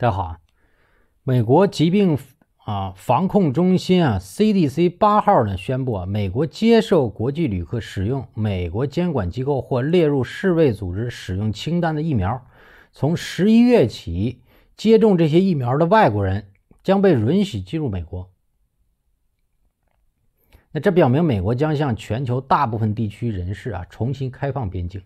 大家好，美国疾病啊防控中心啊 CDC 八号呢宣布啊，美国接受国际旅客使用美国监管机构或列入世卫组织使用清单的疫苗，从十一月起接种这些疫苗的外国人将被允许进入美国。那这表明美国将向全球大部分地区人士啊重新开放边境。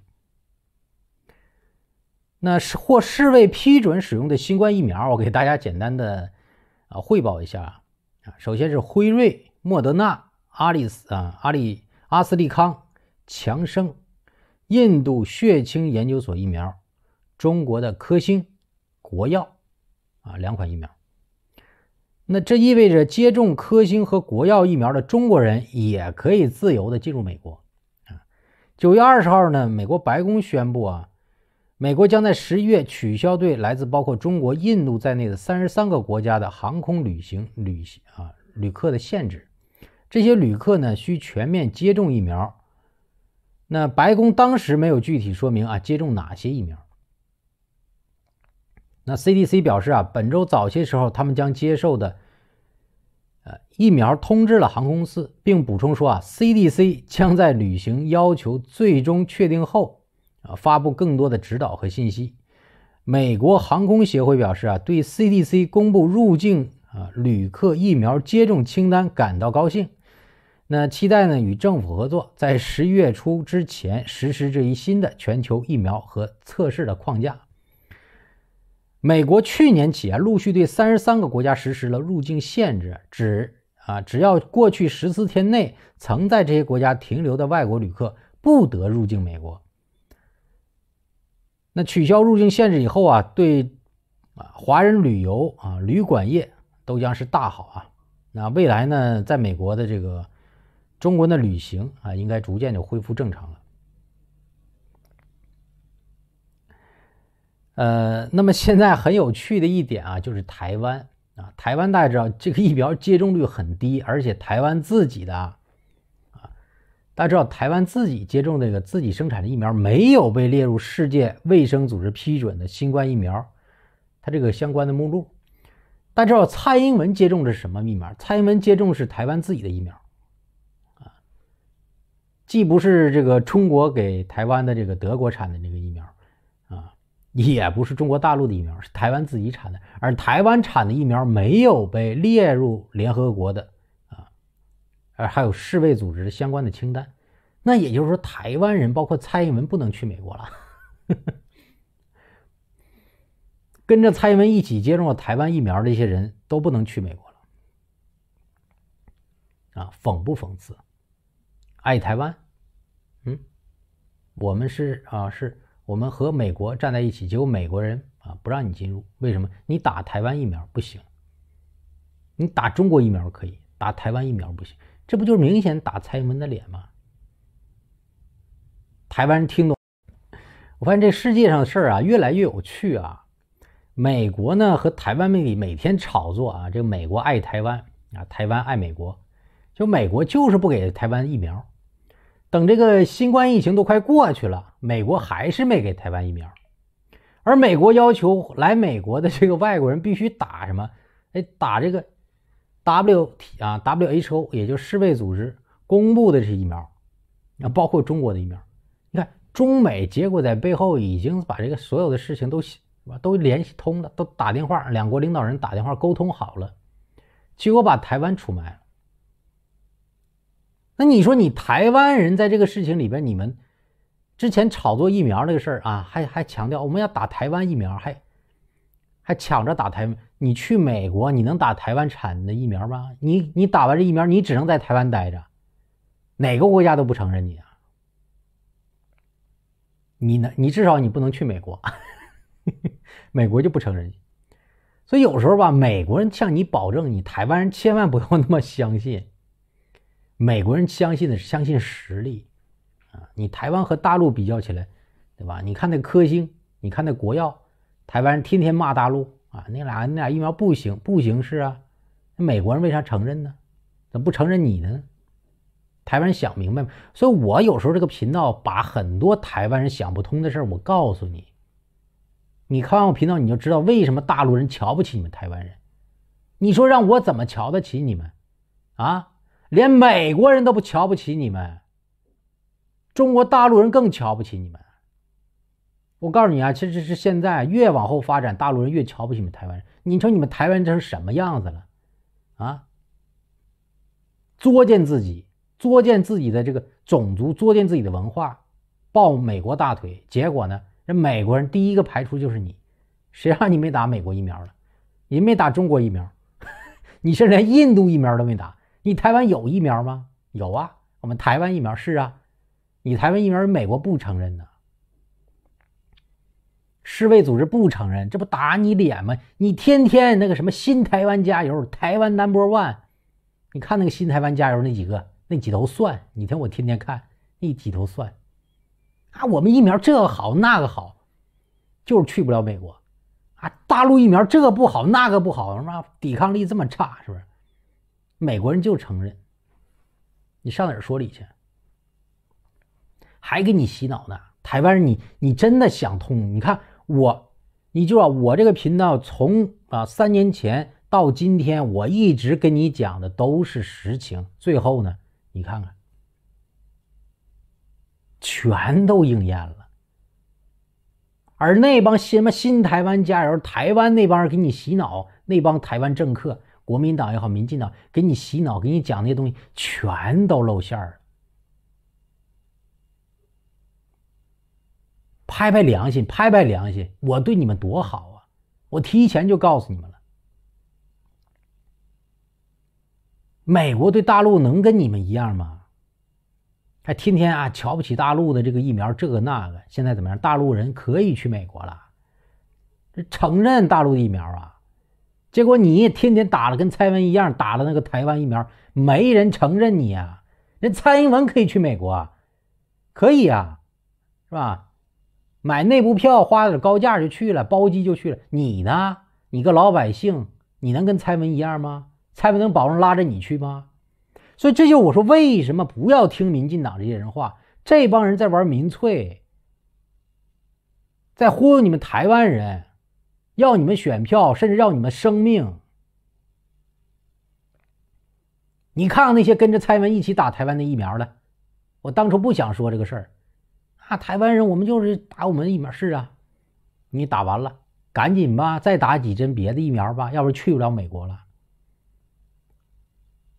那是获世卫批准使用的新冠疫苗，我给大家简单的啊汇报一下啊。首先是辉瑞、莫德纳、阿里斯啊、阿里、阿斯利康、强生、印度血清研究所疫苗、中国的科兴、国药啊两款疫苗。那这意味着接种科兴和国药疫苗的中国人也可以自由的进入美国啊。九月二十号呢，美国白宫宣布啊。美国将在十一月取消对来自包括中国、印度在内的三十三个国家的航空旅行旅啊旅客的限制。这些旅客呢需全面接种疫苗。那白宫当时没有具体说明啊接种哪些疫苗。那 CDC 表示啊本周早些时候他们将接受的呃疫苗通知了航空公司，并补充说啊 CDC 将在旅行要求最终确定后。啊，发布更多的指导和信息。美国航空协会表示啊，对 CDC 公布入境啊旅客疫苗接种清单感到高兴。那期待呢与政府合作，在十一月初之前实施这一新的全球疫苗和测试的框架。美国去年起啊，陆续对三十三个国家实施了入境限制，只啊只要过去十四天内曾在这些国家停留的外国旅客不得入境美国。那取消入境限制以后啊，对，啊华人旅游啊，旅馆业都将是大好啊。那未来呢，在美国的这个中国的旅行啊，应该逐渐就恢复正常了。呃，那么现在很有趣的一点啊，就是台湾啊，台湾大家知道这个疫苗接种率很低，而且台湾自己的。大家知道，台湾自己接种这个自己生产的疫苗没有被列入世界卫生组织批准的新冠疫苗，它这个相关的目录。大家知道，蔡英文接种的是什么疫苗？蔡英文接种是台湾自己的疫苗，啊，既不是这个中国给台湾的这个德国产的那个疫苗，啊，也不是中国大陆的疫苗，是台湾自己产的。而台湾产的疫苗没有被列入联合国的。而还有世卫组织相关的清单，那也就是说，台湾人包括蔡英文不能去美国了。跟着蔡英文一起接种了台湾疫苗的一些人都不能去美国了。啊，讽不讽刺？爱台湾？嗯，我们是啊，是我们和美国站在一起，结果美国人啊不让你进入，为什么？你打台湾疫苗不行，你打中国疫苗可以，打台湾疫苗不行。这不就是明显打蔡英文的脸吗？台湾人听懂。我发现这世界上的事儿啊，越来越有趣啊。美国呢和台湾媒体每天炒作啊，这个美国爱台湾啊，台湾爱美国，就美国就是不给台湾疫苗。等这个新冠疫情都快过去了，美国还是没给台湾疫苗。而美国要求来美国的这个外国人必须打什么？哎，打这个。W T 啊，W H O，也就世卫组织公布的这些疫苗，啊，包括中国的疫苗。你看，中美结果在背后已经把这个所有的事情都，都联系通了，都打电话，两国领导人打电话沟通好了，结果把台湾出卖了。那你说，你台湾人在这个事情里边，你们之前炒作疫苗这个事儿啊，还还强调我们要打台湾疫苗，还？抢着打台，你去美国，你能打台湾产的疫苗吗？你你打完这疫苗，你只能在台湾待着，哪个国家都不承认你啊！你呢？你至少你不能去美国，美国就不承认你。所以有时候吧，美国人向你保证，你台湾人千万不要那么相信，美国人相信的是相信实力啊！你台湾和大陆比较起来，对吧？你看那科兴，你看那国药。台湾人天天骂大陆啊，那俩那俩疫苗不行不行是啊，那美国人为啥承认呢？怎么不承认你呢？台湾人想明白吗？所以我有时候这个频道把很多台湾人想不通的事儿，我告诉你，你看完我频道你就知道为什么大陆人瞧不起你们台湾人。你说让我怎么瞧得起你们？啊，连美国人都不瞧不起你们，中国大陆人更瞧不起你们。我告诉你啊，其实是现在越往后发展，大陆人越瞧不起你们台湾人。你瞅你们台湾成什么样子了？啊，作践自己，作践自己的这个种族，作践自己的文化，抱美国大腿，结果呢，人美国人第一个排除就是你。谁让你没打美国疫苗了？你没打中国疫苗？你是连印度疫苗都没打？你台湾有疫苗吗？有啊，我们台湾疫苗是啊。你台湾疫苗，美国不承认呢。世卫组织不承认，这不打你脸吗？你天天那个什么新台湾加油，台湾 number one，你看那个新台湾加油那几个那几头蒜，你听我天天看那几头蒜，啊，我们疫苗这个好那个好，就是去不了美国啊，大陆疫苗这个不好那个不好，他妈抵抗力这么差是不是？美国人就承认，你上哪儿说理去？还给你洗脑呢，台湾人你你真的想通？你看。我，你就啊，我这个频道从啊三年前到今天，我一直跟你讲的都是实情。最后呢，你看看，全都应验了。而那帮什么新台湾加油，台湾那帮人给你洗脑，那帮台湾政客，国民党也好，民进党给你洗脑，给你讲那些东西，全都露馅儿。拍拍良心，拍拍良心，我对你们多好啊！我提前就告诉你们了。美国对大陆能跟你们一样吗？还天天啊瞧不起大陆的这个疫苗，这个那个。现在怎么样？大陆人可以去美国了，承认大陆疫苗啊？结果你天天打了跟蔡文一样打了那个台湾疫苗，没人承认你呀！人蔡英文可以去美国，可以呀，是吧？买内部票花点高价就去了，包机就去了。你呢？你个老百姓，你能跟蔡文一样吗？蔡文能保证拉着你去吗？所以这就我说，为什么不要听民进党这些人话？这帮人在玩民粹，在忽悠你们台湾人，要你们选票，甚至要你们生命。你看看那些跟着蔡文一起打台湾的疫苗的，我当初不想说这个事儿。那台湾人，我们就是打我们的疫苗，是啊。你打完了，赶紧吧，再打几针别的疫苗吧，要不然去不了美国了。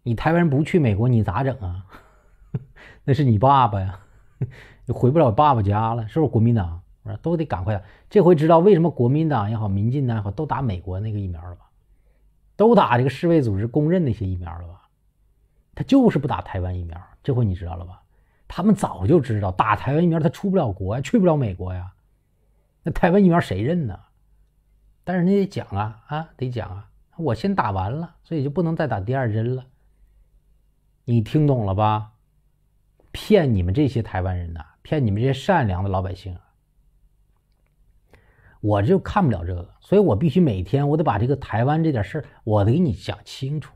你台湾人不去美国，你咋整啊？那是你爸爸呀，你回不了爸爸家了，是不是国民党？我说都得赶快。这回知道为什么国民党也好，民进党也好，都打美国那个疫苗了吧？都打这个世卫组织公认那些疫苗了吧？他就是不打台湾疫苗，这回你知道了吧？他们早就知道打台湾疫苗，他出不了国呀，去不了美国呀，那台湾疫苗谁认呢？但是你得讲啊啊，得讲啊，我先打完了，所以就不能再打第二针了。你听懂了吧？骗你们这些台湾人呐，骗你们这些善良的老百姓，我就看不了这个，所以我必须每天我得把这个台湾这点事儿，我给你讲清楚。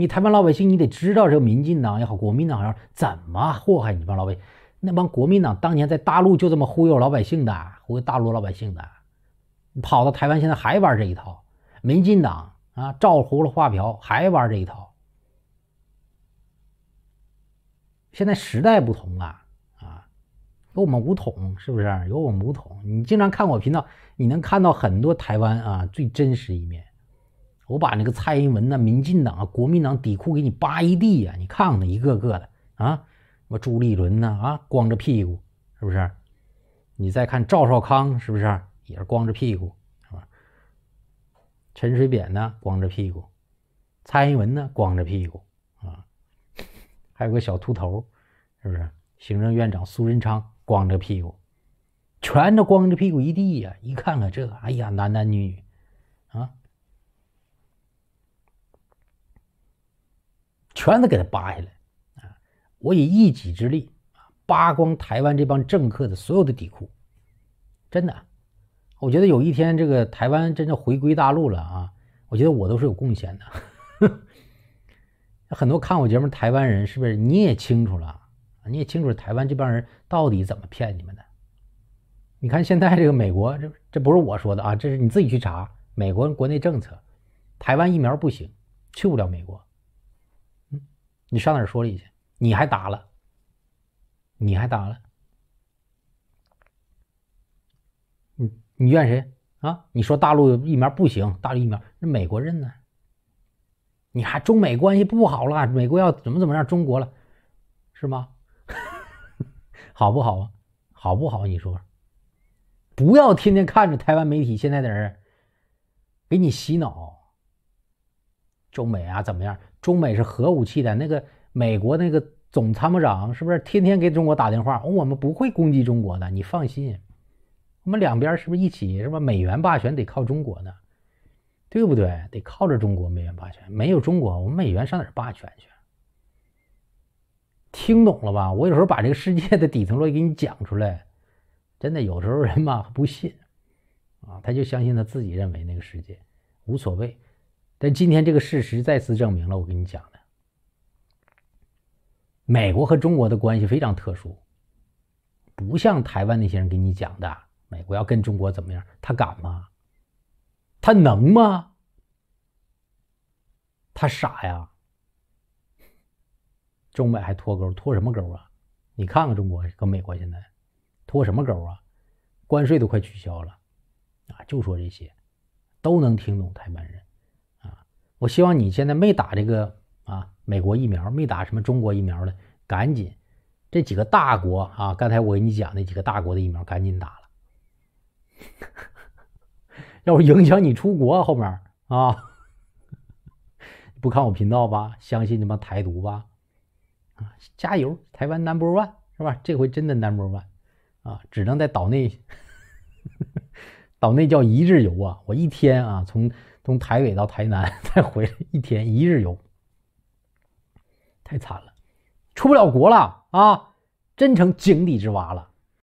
你台湾老百姓，你得知道这个民进党也好，国民党也好，怎么祸害你帮老百姓。那帮国民党当年在大陆就这么忽悠老百姓的，忽悠大陆老百姓的，跑到台湾现在还玩这一套。民进党啊，照葫芦画瓢还玩这一套。现在时代不同了啊，有我们五统是不是？有我们五统，你经常看我频道，你能看到很多台湾啊最真实一面。我把那个蔡英文呐、民进党啊、国民党底裤给你扒一地呀！你看看，一个个的啊，么朱立伦呐啊，光着屁股，是不是？你再看赵少康，是不是也是光着屁股？是吧？陈水扁呢，光着屁股；蔡英文呢，光着屁股啊。还有个小秃头，是不是？行政院长苏贞昌光着屁股，全都光着屁股一地呀！一看看这，哎呀，男男女女。全都给他扒下来，啊！我以一己之力啊，扒光台湾这帮政客的所有的底裤，真的，我觉得有一天这个台湾真正回归大陆了啊，我觉得我都是有贡献的。很多看我节目台湾人是不是你也清楚了你也清楚台湾这帮人到底怎么骗你们的？你看现在这个美国，这这不是我说的啊，这是你自己去查美国国内政策，台湾疫苗不行，去不了美国。你上哪儿说理去？你还打了？你还打了？你你怨谁啊？你说大陆疫苗不行，大陆疫苗，那美国认呢？你还中美关系不好了？美国要怎么怎么样中国了？是吗？好不好啊？好不好？你说，不要天天看着台湾媒体现在的人给你洗脑，中美啊怎么样？中美是核武器的那个美国那个总参谋长是不是天天给中国打电话？我们不会攻击中国的，你放心。我们两边是不是一起？是吧？美元霸权得靠中国呢，对不对？得靠着中国，美元霸权没有中国，我们美元上哪霸权去？听懂了吧？我有时候把这个世界的底层逻辑给你讲出来，真的有时候人嘛不信啊，他就相信他自己认为那个世界无所谓。但今天这个事实再次证明了我跟你讲的，美国和中国的关系非常特殊，不像台湾那些人给你讲的，美国要跟中国怎么样？他敢吗？他能吗？他傻呀！中美还脱钩？脱什么钩啊？你看看中国跟美国现在脱什么钩啊？关税都快取消了啊！就说这些，都能听懂台湾人。我希望你现在没打这个啊，美国疫苗没打什么中国疫苗的，赶紧，这几个大国啊，刚才我给你讲那几个大国的疫苗，赶紧打了，要不影响你出国后面啊，不看我频道吧，相信你妈台独吧，啊，加油，台湾 number one 是吧？这回真的 number one，啊，只能在岛内，岛内叫一日游啊，我一天啊从。从台北到台南 再回来，一天一日游，太惨了，出不了国了啊，真成井底之蛙了。